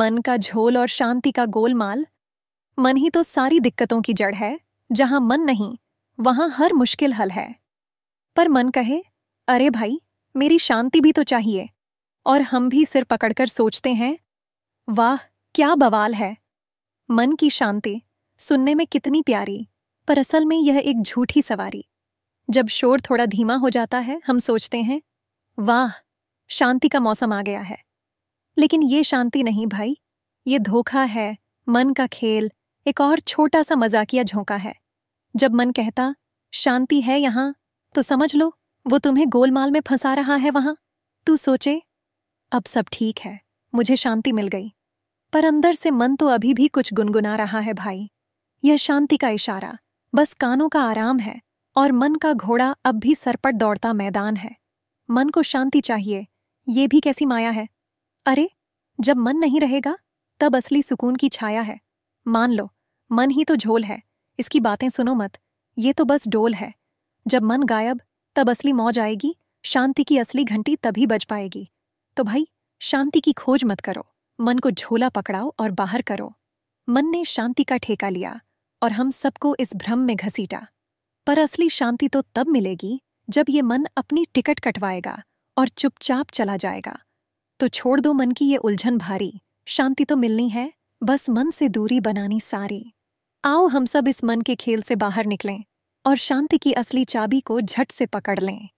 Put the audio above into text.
मन का झोल और शांति का गोलमाल मन ही तो सारी दिक्कतों की जड़ है जहां मन नहीं वहां हर मुश्किल हल है पर मन कहे अरे भाई मेरी शांति भी तो चाहिए और हम भी सिर पकड़कर सोचते हैं वाह क्या बवाल है मन की शांति सुनने में कितनी प्यारी पर असल में यह एक झूठी सवारी जब शोर थोड़ा धीमा हो जाता है हम सोचते हैं वाह शांति का मौसम आ गया है लेकिन ये शांति नहीं भाई ये धोखा है मन का खेल एक और छोटा सा मजाकिया झोंका है जब मन कहता शांति है यहाँ तो समझ लो वो तुम्हें गोलमाल में फंसा रहा है वहां तू सोचे अब सब ठीक है मुझे शांति मिल गई पर अंदर से मन तो अभी भी कुछ गुनगुना रहा है भाई यह शांति का इशारा बस कानों का आराम है और मन का घोड़ा अब भी सरपट दौड़ता मैदान है मन को शांति चाहिए ये भी कैसी माया है अरे जब मन नहीं रहेगा तब असली सुकून की छाया है मान लो मन ही तो झोल है इसकी बातें सुनो मत ये तो बस डोल है जब मन गायब तब असली मौज आएगी शांति की असली घंटी तभी बज पाएगी तो भाई शांति की खोज मत करो मन को झोला पकड़ाओ और बाहर करो मन ने शांति का ठेका लिया और हम सबको इस भ्रम में घसीटा पर असली शांति तो तब मिलेगी जब ये मन अपनी टिकट कटवाएगा और चुपचाप चला जाएगा तो छोड़ दो मन की ये उलझन भारी शांति तो मिलनी है बस मन से दूरी बनानी सारी आओ हम सब इस मन के खेल से बाहर निकलें और शांति की असली चाबी को झट से पकड़ लें